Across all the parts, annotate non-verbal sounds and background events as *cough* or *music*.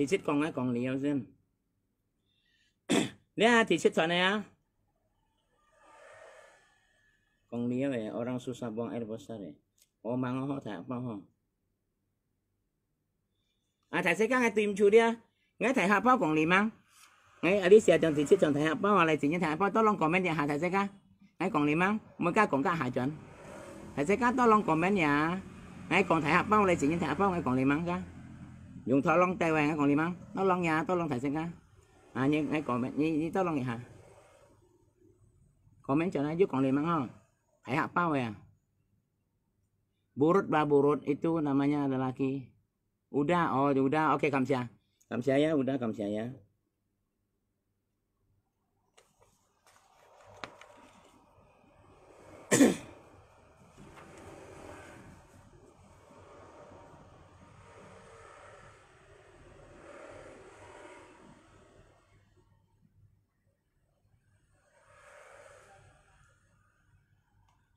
thì xích con ấy còn liệu xem *coughs* nè thì xích này á con liệu về orang susah buang air besar ya oh mang ho thả bao ho à thầy sẽ các ngài tìm chú đi ngài thầy hạ bao con liệu mang ngài ở đây sẽ chọn thì xích chọn thầy hạ bao mà là chỉ nhân thầy hạ bao tôi long comment nhà hạ thầy sẽ các ngài còn liệu mang mỗi các còn các hạ chuẩn thầy sẽ các tôi long comment nhà ngài còn thầy hạ bao là chỉ nhân thầy hạ bao ngài còn liệu mang các dùng lông tay vàng còn gì mang nó lông nhà tôi lông tolong Thái ka. À như ai comment như như tôi lông tolong ya. Comment cho nó giúp còn gì mang không Thái hạ bao ya. Burut ba burut itu namanya lelaki. Udah, oh udah, oke okay, kamsia. Kamsia ya, udah kamsia ya.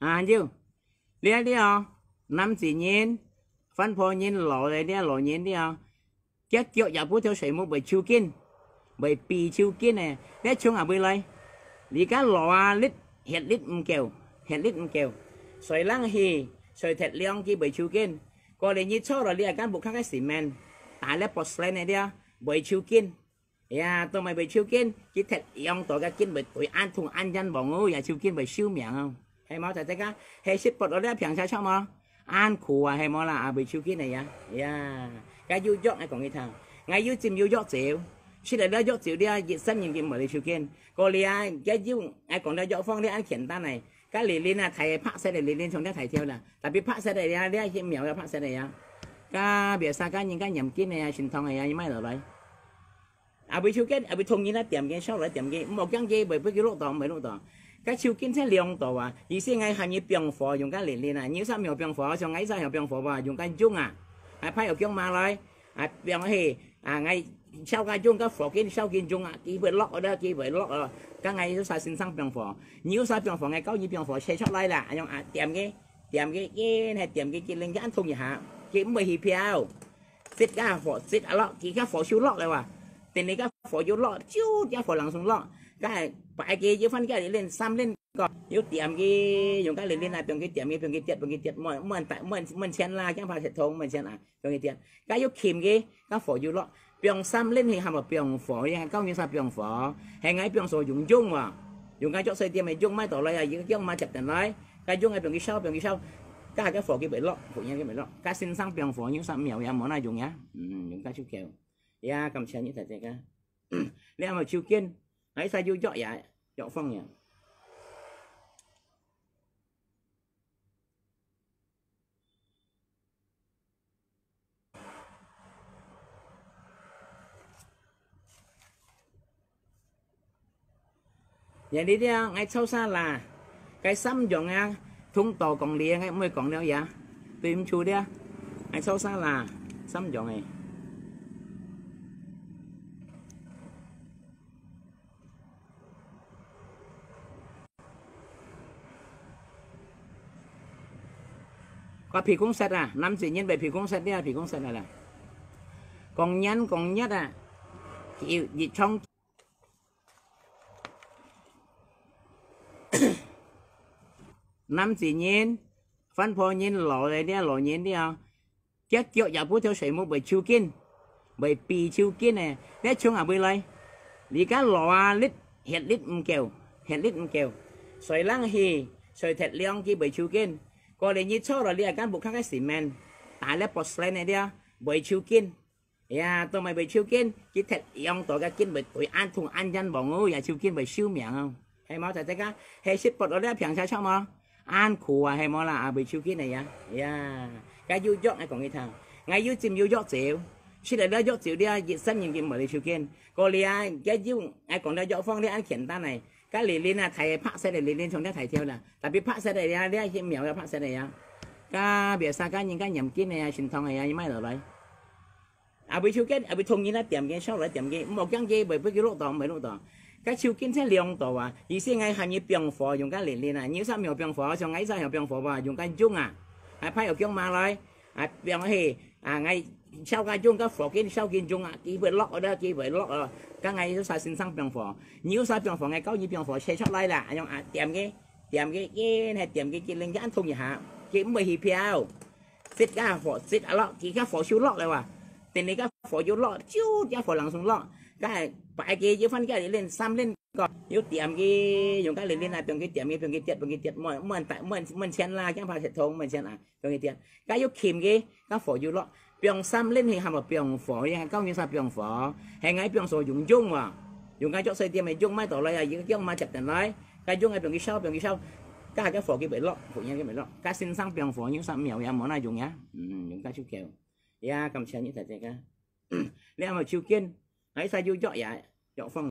à chứ lia đi à năm chỉ nhiên phân phô nhiên lộ này đi lộ nhiên đi à chắc kiểu giả bút theo sợi một bởi chiêu kiên bởi pì chiêu kiên này để chung ở bơi này, vì cá lộ à, lít hiện lít kiểu hiện lít kiểu sợi lăng hì sợi thẹt liang kia bởi chiêu kiên có để như cho rồi lia cán bộ khác cái xì men tại là porcelain này đi à bởi chiêu kiên Yeah, dạ, tôi mày bị siêu kiên, chỉ thật ông tôi ra kiên bởi tuổi ăn thùng ăn dân bỏ ngô và dạ, siêu kiên bởi siêu miệng không? hay 해마 자제가 해시버를 병사셔마 안코와 해마라 아비추기네야 야 가유 쪽에 공이타 가유 짐 유적 제우 chỉ là đã dọc tiểu đi dịch xâm nhìn kiếm mở đi chiều kiên cô lia cái dụ ai còn đã dọc phong đi ai khiển ta này cái lì lên là thầy phát sẽ để lì lên trong đó thầy theo là tại vì phát sẽ để ra đi khi mèo là phát sẽ để ra cái bìa xa cái những cái nhầm kiến này truyền thong này như mấy rồi đấy à bị chiều kiên à bị thùng như là tiệm cái sau lại tiệm cái một cái gì bởi với cái lỗ tòn bởi lỗ tòn cái chiều kiến sẽ liang tổ à ý xin ngay hành như biang phò dùng cái liền liền à như sao miêu biang phò xong ngay sao miêu biang phò và dùng cái chung à à phải ở kiêng mà lại à biang hì à ngay sau cái chung cái phò kiến sau kiến chung à kí phải lọc ở đây kí phải lọc rồi cái ngày sao xin sang biang phò nhiều sao biang phò ngay câu như biang phò xe chót lại là nhưng à tiệm cái tiệm cái cái này tiệm cái cái linh giãn thùng gì hả chỉ mười hì piao xịt cái phò xịt à lọ kì cái phò siêu lọ rồi à tiền này cái phò siêu lọ chiu cái phò lằng xuống lọ cái phải cái yếu phân cái để lên xăm lên còn yếu tiệm cái dùng cái lên lên là bằng cái tiệm cái bằng cái tiệm bằng cái tiệm mọi mình tại mình mình chén là chẳng phải hệ thống mình chén là bằng cái tiệm cái yếu kìm cái cái phổ yếu lọ bằng xăm lên thì hàm là bằng phổ như hàng cao như sao bằng phổ hàng ấy bằng số dùng chung mà dùng cái chỗ xây tiệm này dùng mấy tổ lấy là những cái mà chặt tiền lấy cái dùng cái bằng cái sau bằng cái sau cái cái phổ cái bể lọ phổ nhân cái bể lọ cái xin sang bằng phổ như xăm mèo em món này dùng nhá dùng ừ, cái chú kiểu ya dạ, cầm chén như thế này cả, *clears throat* nếu mà chiều kiên nãy sao vô chọn vậy chọn phong nhỉ vậy đi đi ngay sâu xa là cái xăm dọn nghe thung tàu còn lìa ngay mới còn đâu vậy dạ. tìm chú đi ngay sâu xa là xăm dọn này có phí cũng sạch à năm dĩ nhân vậy phí cũng sạch đi à phí cũng sạch là là còn nhân còn nhất à chịu gì trong *coughs* năm dĩ nhiên phân phô nhiên lộ này đi à? lộ nhiên đi à chết chỗ giả phú theo sợi một bởi chiêu kiên bởi pì chiêu kiên này để chung à bơi lấy vì cá lò à, lít hiện lít kèo hiện lít kèo sợi lăng hì sợi thẹt liang kia bởi chiêu kiên liền rồi khác cái 過年要初來，你係間木坑嘅時面，但係咧 porcelain này 呢啲啊，未超堅。呀，tôi à, dạ, mày bị dạ, siêu kiến, chỉ thật ông tôi cái kiến bị tuổi ăn thùng ăn dân bọn ngô, nhà siêu kiến bị siêu miệng không? Hay máu thật cả, hay ship bột ở đây phẳng sao sao mà? Ăn khù à hay máu là à, bị siêu kiến này ya, ya, dạ. cái du dọc này còn cái thằng, ngay du chim du dọc xíu, chỉ là đó dọc xíu đi, à, dịch sân nhìn cái mở đi siêu kiến, còn đi à, cái du ai còn đó dọc phong đi ăn khiển ta này, cái lì lên là thầy phát sẽ này lì lên trong đó thầy theo là tapi phát sẽ này ra đấy hiện miệng là phát sẽ này ra cá bia sa cá những cái nhầm kia này xin thong này như mai rồi à bị siêu kết à bị thông như là tiệm cái sau lại tiệm cái một cái gì bởi với cái lỗ tòn bởi lỗ tòn cái siêu kiến sẽ liều tổ à ý xin ngay hàng như biếng phò dùng cái lì lên à như sao miệng biếng phò trong ngay sao hiểu biếng phò và dùng cái chung à à phải ở kiêng mà rồi à biếng hì à ngay sau cái chung các phổ kia sau kiến chung à chỉ phải lọc ở đó chỉ phải lọc rồi các ngày nó sai sinh sang bằng phổ nhiều sai bằng phổ ngày cao như bằng phổ xây sót lại là nhưng à tiệm cái tiệm cái cái này tiệm cái cái linh giãn thùng gì hả chỉ mười hì piao xịt cả phổ xịt à lọc chỉ các phổ siêu lọc rồi à tiền này các phổ siêu lọc siêu các phổ lằng xuống lọc cái phải cái chứ phân cái lên xăm lên còn nếu tiệm cái dùng cái lên lên này, từng cái tiệm cái từng cái tiệm từng cái tiệm mọi mình tại mình mình xem là cái phải hệ thông mình xem à, từng cái tiệm cái yếu kìm cái các phổ siêu lọc biang xăm lên thì hàm là biang phở yang cao như sa biang phở hàng ấy biang số dùng chung mà dùng cái chỗ xây tiền mày chung mấy tổ này những cái mà chặt tiền lấy cái chung ấy biang cái sau biang cái sau cái cái phở cái bể lọ phụ nhân cái bể lọ cái sinh sang biang phở những sam nhiều em món này dùng nhá dùng ừ, cái chú kiểu ya dạ, cầm xe những cái cái nếu mà chiêu kiên hãy sa du chọn vậy chọn phòng